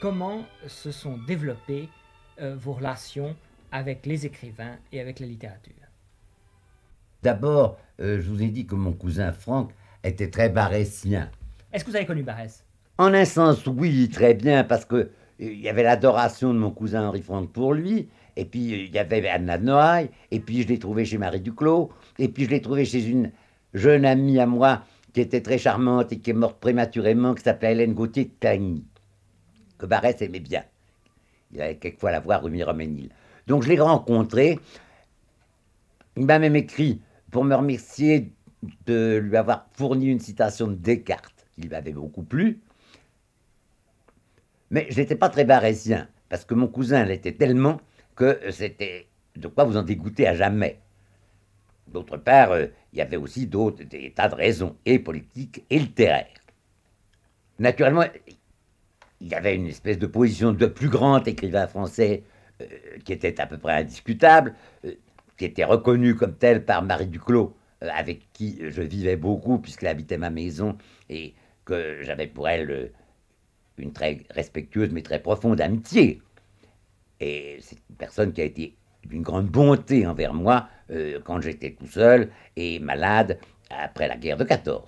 comment se sont développées euh, vos relations avec les écrivains et avec la littérature D'abord, euh, je vous ai dit que mon cousin Franck était très barrésien. Est-ce que vous avez connu Barrès En un sens, oui, très bien, parce que euh, il y avait l'adoration de mon cousin Henri Franck pour lui, et puis il y avait Anna de Noailles, et puis je l'ai trouvé chez Marie Duclos, et puis je l'ai trouvé chez une jeune amie à moi qui était très charmante et qui est morte prématurément, qui s'appelait Hélène Gauthier de Cagny que Barès aimait bien. Il allait quelquefois la voir rue Roménil. Donc je l'ai rencontré. Il m'a même écrit pour me remercier de lui avoir fourni une citation de Descartes, qui m'avait beaucoup plu. Mais je n'étais pas très barésien, parce que mon cousin l'était tellement que c'était de quoi vous en dégoûter à jamais. D'autre part, euh, il y avait aussi d'autres, des tas de raisons, et politiques et littéraires. Naturellement, il y avait une espèce de position de plus grand écrivain français euh, qui était à peu près indiscutable, euh, qui était reconnue comme telle par Marie Duclos, euh, avec qui je vivais beaucoup puisqu'elle habitait ma maison et que j'avais pour elle une très respectueuse mais très profonde amitié. Et c'est une personne qui a été d'une grande bonté envers moi quand j'étais tout seul et malade après la guerre de 14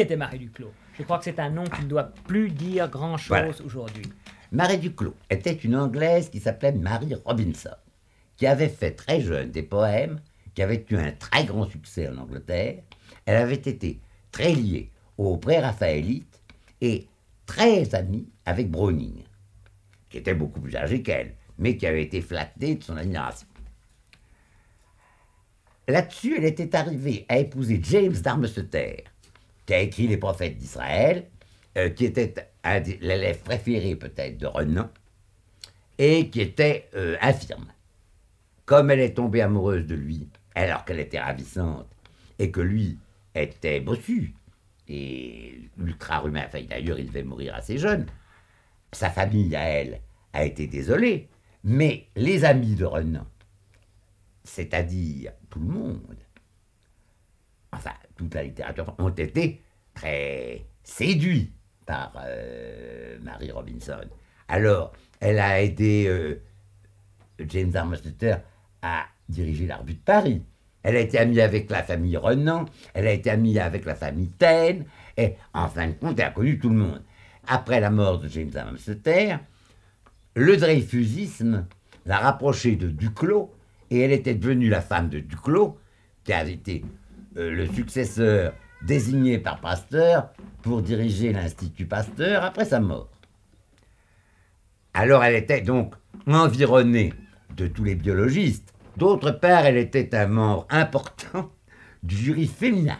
était Marie Duclos. Je crois que c'est un nom qui ne doit plus dire grand-chose aujourd'hui. Marie Duclos était une Anglaise qui s'appelait Mary Robinson, qui avait fait très jeune des poèmes, qui avait eu un très grand succès en Angleterre. Elle avait été très liée aux pré et très amie avec Browning, qui était beaucoup plus âgé qu'elle, mais qui avait été flattée de son admiration. Là-dessus, elle était arrivée à épouser James d'Armesteter, a écrit les prophètes d'Israël, euh, qui était l'élève préféré peut-être de Renan, et qui était euh, infirme. Comme elle est tombée amoureuse de lui, alors qu'elle était ravissante, et que lui était bossu, et ultra rumain, d'ailleurs il devait mourir assez jeune, sa famille à elle a été désolée, mais les amis de Renan, c'est-à-dire tout le monde, toute la littérature ont été très séduits par euh, Marie Robinson. Alors, elle a aidé euh, James Armstrong à diriger l'Arbu de Paris. Elle a été amie avec la famille Renan, elle a été amie avec la famille Taine, et en fin de compte, elle a connu tout le monde. Après la mort de James Armstrong, le dreyfusisme l'a rapprochée de Duclos, et elle était devenue la femme de Duclos, qui avait été euh, le successeur désigné par Pasteur pour diriger l'Institut Pasteur après sa mort. Alors elle était donc environnée de tous les biologistes. D'autre part, elle était un membre important du jury féminin.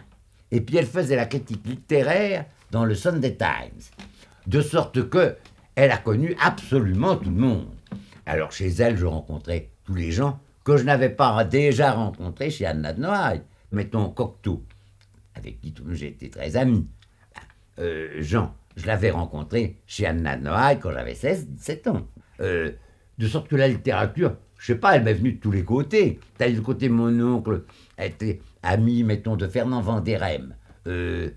Et puis elle faisait la critique littéraire dans le Sunday Times. De sorte que elle a connu absolument tout le monde. Alors chez elle, je rencontrais tous les gens que je n'avais pas déjà rencontrés chez Anna de Noailles mettons Cocteau, avec qui été très ami. Euh, Jean, je l'avais rencontré chez Anna Noailles quand j'avais 16, 17 ans. Euh, de sorte que la littérature, je sais pas, elle m'est venue de tous les côtés. T'as du côté mon oncle, était ami, mettons, de Fernand Vanderem, euh,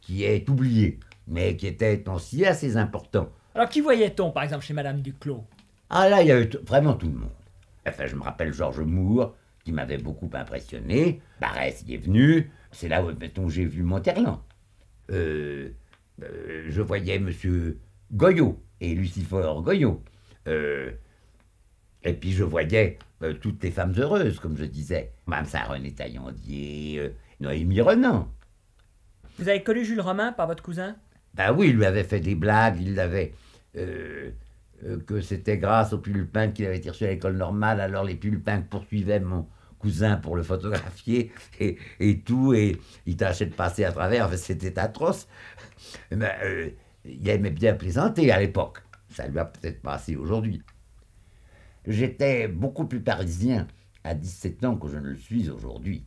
qui est oublié, mais qui était aussi assez important. Alors qui voyait-on, par exemple, chez Madame Duclos Ah là, il y avait vraiment tout le monde. Enfin, je me rappelle Georges Moore, qui m'avait beaucoup impressionné. Barès y est venu. C'est là où, j'ai vu Monterland. Euh, euh, je voyais Monsieur Goyot et Lucifer Goyot. Euh, et puis je voyais toutes les femmes heureuses, comme je disais. Mme René Taillandier, Noémie Renan. Vous avez connu Jules Romain par votre cousin Ben oui, il lui avait fait des blagues, il l'avait... Euh, que c'était grâce aux pulpins qu'il avait tiré sur l'école normale. Alors les pulpins poursuivaient mon cousin pour le photographier et, tout, et il tâchait de passer à travers. c'était atroce. Mais, eh ben, euh, il aimait bien plaisanter à l'époque. Ça lui a peut-être passé aujourd'hui. J'étais beaucoup plus parisien à 17 ans que je ne le suis aujourd'hui.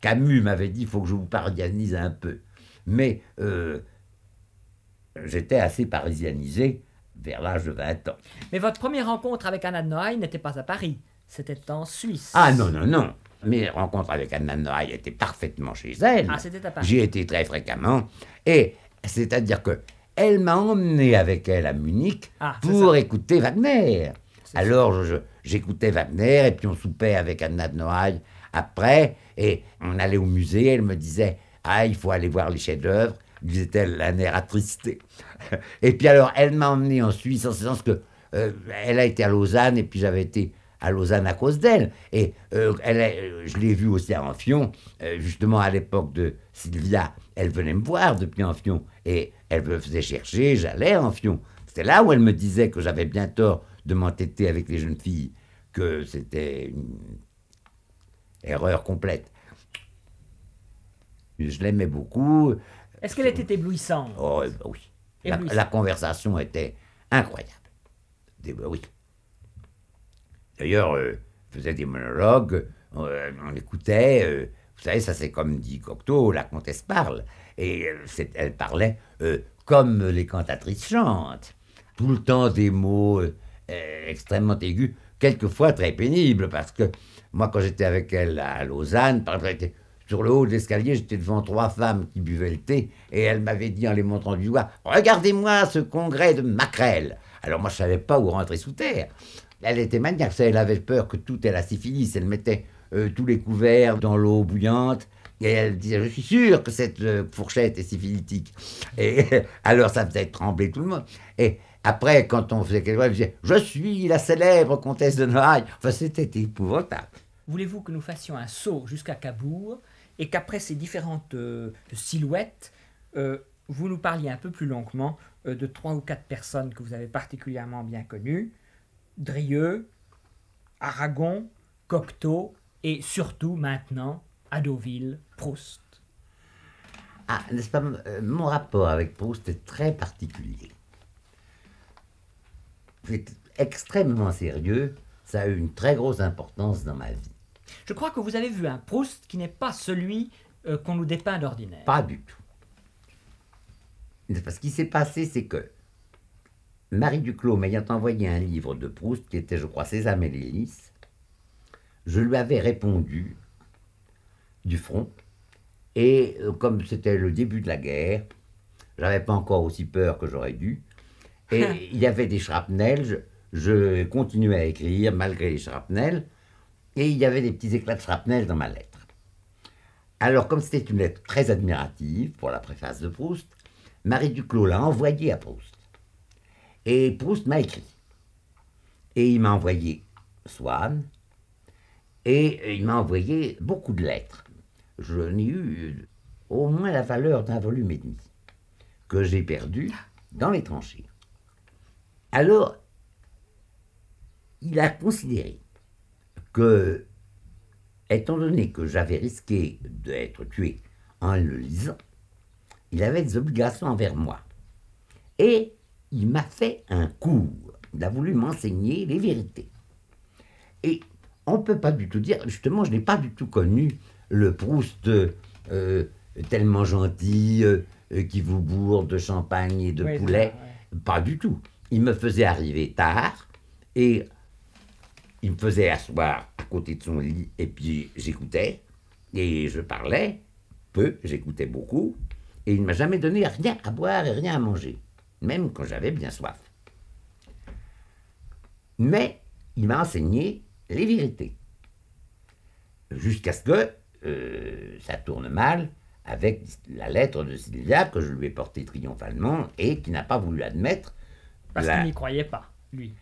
Camus m'avait dit, il faut que je vous parianise un peu. Mais euh, j'étais assez parisianisé vers l'âge de 20 ans. Mais votre première rencontre avec Anna de Noailles n'était pas à Paris, c'était en Suisse. Ah non, non, non. Mes rencontres avec Anna de Noailles étaient parfaitement chez elle. Ah, c'était à Paris. J'y étais très fréquemment. Et c'est-à-dire que elle m'a emmené avec elle à Munich ah, pour écouter Wagner. Alors j'écoutais Wagner et puis on soupait avec Anna de Noailles après et on allait au musée. Elle me disait Ah, il faut aller voir les chefs-d'œuvre disait-elle, la nerf attristée. Et puis alors, elle m'a emmené en Suisse, en ce sens que euh, elle a été à Lausanne, et puis j'avais été à Lausanne à cause d'elle. Et euh, elle, euh, je l'ai vue aussi à Anfion, justement à l'époque de Sylvia. Elle venait me voir depuis Anfion et elle me faisait chercher, j'allais à Anfion. C'était là où elle me disait que j'avais bien tort de m'entêter avec les jeunes filles, que c'était une erreur complète. Je l'aimais beaucoup, est-ce qu'elle était éblouissante oh, euh, bah Oui. La, conversation était incroyable. Bah oui. D'ailleurs, euh, faisait des monologues, euh, on écoutait. vous savez, ça c'est comme dit Cocteau, la comtesse parle. Et elle parlait comme les cantatrices chantent. Tout le temps des mots extrêmement aigus, quelquefois très pénibles, parce que moi, quand j'étais avec elle à Lausanne, par exemple, sur le haut de l'escalier, j'étais devant trois femmes qui buvaient le thé, et elle m'avait dit en les montrant du doigt Regardez-moi ce congrès de maquerel Alors moi, je ne savais pas où rentrer sous terre. Elle était maniaque, elle avait peur que tout ait la syphilis. Elle mettait euh, tous les couverts dans l'eau bouillante. Et elle disait, je suis sûr que cette euh, fourchette est syphilitique. Et alors ça faisait trembler tout le monde. Et après, quand on faisait quelque chose, elle disait, je suis la célèbre comtesse de Noailles. Enfin, c'était épouvantable. Voulez-vous que nous fassions un saut jusqu'à Cabourg et qu'après ces différentes euh, silhouettes, euh, vous nous parliez un peu plus longuement euh, de trois ou quatre personnes que vous avez particulièrement bien connues, Drieux, Aragon, Cocteau et surtout maintenant Adoville, Proust. Ah, n'est-ce pas Mon rapport avec Proust est très particulier. C'est extrêmement sérieux, ça a eu une très grosse importance dans ma vie. Je crois que vous avez vu un Proust qui n'est pas celui euh, qu'on nous dépeint d'ordinaire. Pas du tout. ce qui s'est passé, c'est que Marie Duclos m'ayant envoyé un livre de Proust, qui était, je crois, ses et je lui avais répondu du front. Et euh, comme c'était le début de la guerre, j'avais pas encore aussi peur que j'aurais dû. Et il y avait des shrapnels, je continuais à écrire malgré les shrapnels et il y avait des petits éclats de shrapnel dans ma lettre. Alors, comme c'était une lettre très admirative pour la préface de Proust, Marie Duclos l'a envoyée à Proust. Et Proust m'a écrit. Et il m'a envoyé Swann, et il m'a envoyé beaucoup de lettres. Je n'ai eu au moins la valeur d'un volume et demi, que j'ai perdu dans les tranchées. Alors, il a considéré que, étant donné que j'avais risqué d'être tué en le lisant, il avait des obligations envers moi. Et il m'a fait un cours. Il a voulu m'enseigner les vérités. Et on ne peut pas du tout dire, justement, je n'ai pas du tout connu le Proust euh, tellement gentil euh, qui vous bourre de champagne et de poulet. Pas du tout. Il me faisait arriver tard et il me faisait asseoir à côté de son lit et puis j'écoutais et je parlais peu, j'écoutais beaucoup et il ne m'a jamais donné rien à boire et rien à manger, même quand j'avais bien soif. Mais il m'a enseigné les vérités jusqu'à ce que euh, ça tourne mal avec la lettre de Sylvia que je lui ai portée triomphalement et qui n'a pas voulu admettre. Parce qu'il n'y croyait pas, lui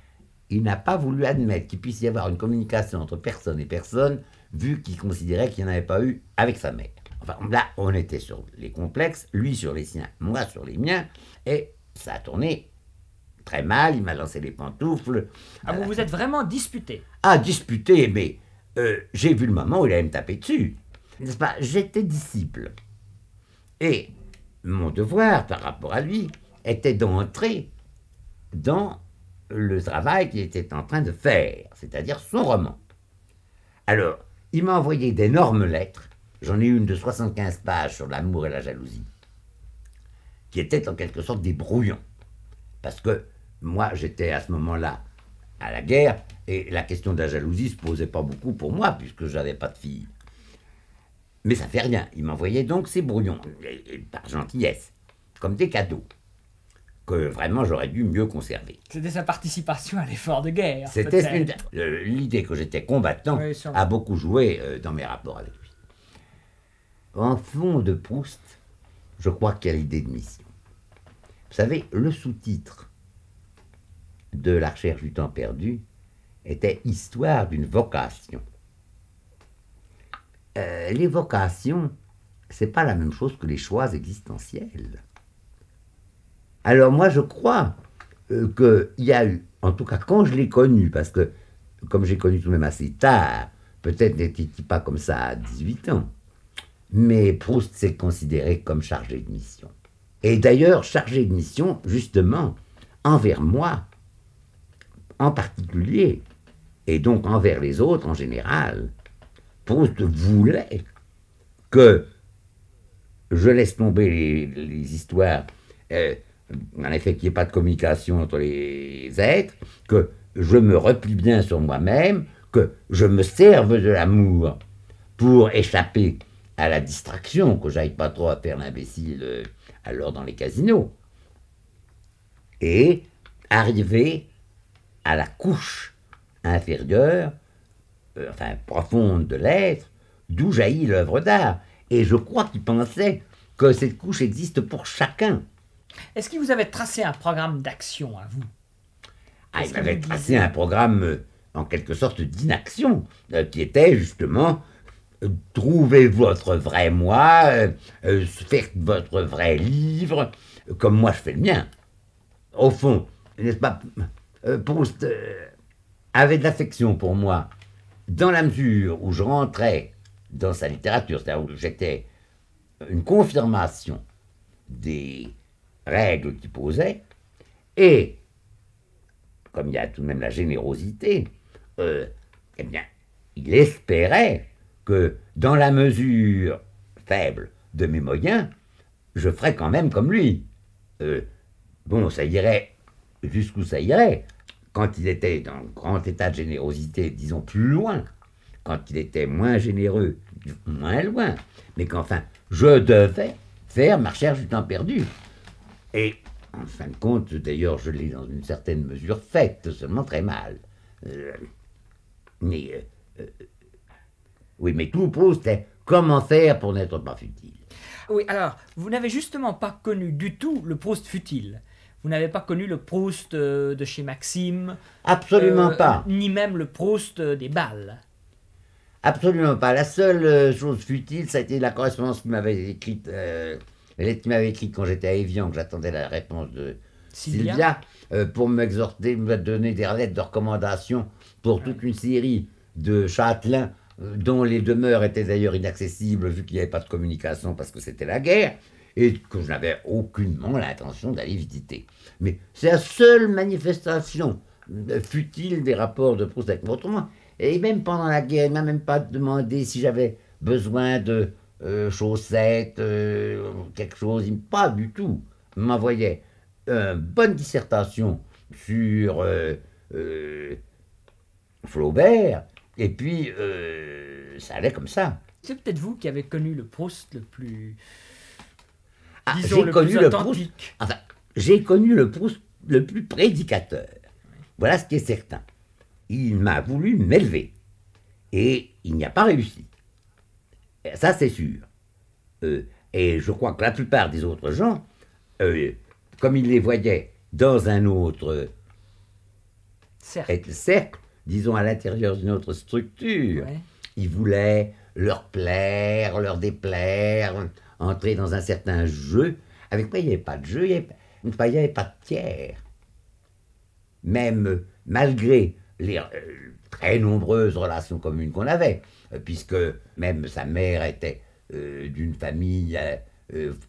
il n'a pas voulu admettre qu'il puisse y avoir une communication entre personne et personne, vu qu'il considérait qu'il n'y en avait pas eu avec sa mère. Enfin, là, on était sur les complexes, lui sur les siens, moi sur les miens, et ça a tourné très mal, il m'a lancé les pantoufles. Ah, vous vous êtes vraiment disputé Ah, disputé, mais euh, j'ai vu le moment où il allait me taper dessus. N'est-ce pas J'étais disciple. Et mon devoir par rapport à lui était d'entrer dans le travail qu'il était en train de faire, c'est-à-dire son roman. Alors, il m'a envoyé d'énormes lettres. J'en ai une de 75 pages sur l'amour et la jalousie, qui étaient en quelque sorte des brouillons. Parce que moi, j'étais à ce moment-là à la guerre, et la question de la jalousie ne se posait pas beaucoup pour moi, puisque j'avais pas de fille. Mais ça fait rien. Il m'envoyait donc ces brouillons, par gentillesse, comme des cadeaux que vraiment j'aurais dû mieux conserver. C'était sa participation à l'effort de guerre. C'était l'idée que j'étais combattant a beaucoup joué euh, dans mes rapports avec lui. En fond de Proust, je crois qu'il y a l'idée de mission. Vous savez, le sous-titre de La recherche du temps perdu était Histoire d'une vocation. Euh, les vocations, c'est pas la même chose que les choix existentiels. Alors moi, je crois euh, qu'il y a eu, en tout cas quand je l'ai connu, parce que comme j'ai connu tout de même assez tard, peut-être n'était-il pas comme ça à 18 ans, mais Proust s'est considéré comme chargé de mission. Et d'ailleurs, chargé de mission, justement, envers moi, en particulier, et donc envers les autres en général, Proust voulait que je laisse tomber les, histoires euh, en effet, qu'il n'y ait pas de communication entre les êtres, que je me replie bien sur moi-même, que je me serve de l'amour pour échapper à la distraction, que j'aille pas trop à faire l'imbécile euh, alors dans les casinos. Et arriver à la couche inférieure, euh, enfin profonde de l'être, d'où jaillit l'œuvre d'art. Et je crois qu'il pensait que cette couche existe pour chacun. Est-ce qu'il vous avait tracé un programme d'action à vous ah, Il m'avait tracé un programme euh, en quelque sorte d'inaction, euh, qui était justement euh, trouver votre vrai moi, faire votre vrai livre, comme moi je fais le mien. Au fond, n'est-ce pas, Proust avait de l'affection pour moi, dans la mesure où je rentrais dans sa littérature, c'est-à-dire où j'étais une confirmation des règles qui posait, et comme il y a tout de même la générosité, euh, eh bien, il espérait que dans la mesure faible de mes moyens, je ferais quand même comme lui. Euh, bon, ça irait jusqu'où ça irait. Quand il était dans un grand état de générosité, disons plus loin. Quand il était moins généreux, moins loin. Mais qu'enfin, je devais faire ma recherche du temps perdu. Et en fin de compte, d'ailleurs, je l'ai dans une certaine mesure faite, seulement très mal. Euh, euh, euh, oui, mais tout Proust est comment faire pour n'être pas futile. Oui, alors, vous n'avez justement pas connu du tout le Proust futile. Vous n'avez pas connu le Proust de chez Maxime. Absolument pas. Ni même le Proust des balles. Absolument pas. La seule chose futile, ça a été la correspondance qui m'avait écrite elle m'avait écrit quand j'étais à Evian, que j'attendais la réponse de Sylvia, euh, pour m'exhorter, me donner des lettres de recommandation pour toute une série de châtelains euh, dont les demeures étaient d'ailleurs inaccessibles vu qu'il n'y avait pas de communication parce que c'était la guerre et que je n'avais aucunement l'intention d'aller visiter. Mais c'est la seule manifestation euh, futile des rapports de Proust avec Votre-Moi. et même pendant la guerre, il m'a même pas demandé si j'avais besoin de euh, chaussettes, euh, quelque chose, pas du tout. M'envoyait une bonne dissertation sur euh, Flaubert, et puis ça allait comme ça. C'est peut-être vous qui avez connu le Proust le plus. Ah, j'ai connu le j'ai connu le Proust le plus prédicateur. Voilà ce qui est certain. Il m'a voulu m'élever. Et il n'y a pas réussi. Eh, ça, c'est sûr. Euh, et je crois que la plupart des autres gens, euh, comme ils les voyaient dans un autre cercle, disons à l'intérieur d'une autre structure, ils voulaient leur plaire, leur déplaire, entrer dans un certain jeu. Avec moi, il n'y avait pas de jeu, il n'y avait, avait, pas de tiers. Même malgré les euh, très nombreuses relations communes qu'on avait, euh, puisque même sa mère était euh, d'une famille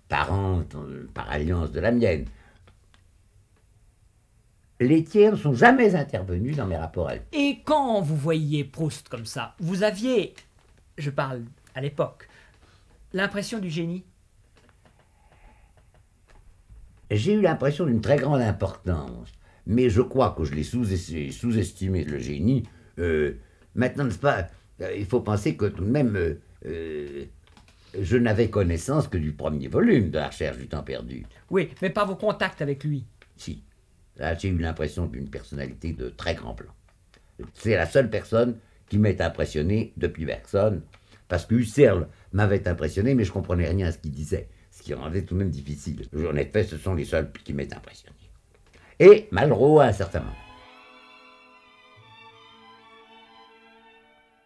parente par alliance de la mienne. Les tiers ne sont jamais intervenus dans mes rapports Et quand vous voyiez Proust comme ça, vous aviez, je parle à l'époque, l'impression du génie J'ai eu l'impression d'une très grande importance mais je crois que je l'ai sous-estimé, le génie. Euh, maintenant, pas, euh, il faut penser que tout de même, euh, je n'avais connaissance que du premier volume de La recherche du temps perdu. Oui, mais pas vos contacts avec lui. Si. Là, j'ai eu l'impression d'une personnalité de très grand plan. C'est la seule personne qui m'ait impressionné depuis Bergson, parce que Husserl m'avait impressionné, mais je comprenais rien à ce qu'il disait, ce qui rendait tout de même difficile. En effet, ce sont les seuls qui m'aient impressionné et Malraux, certainement.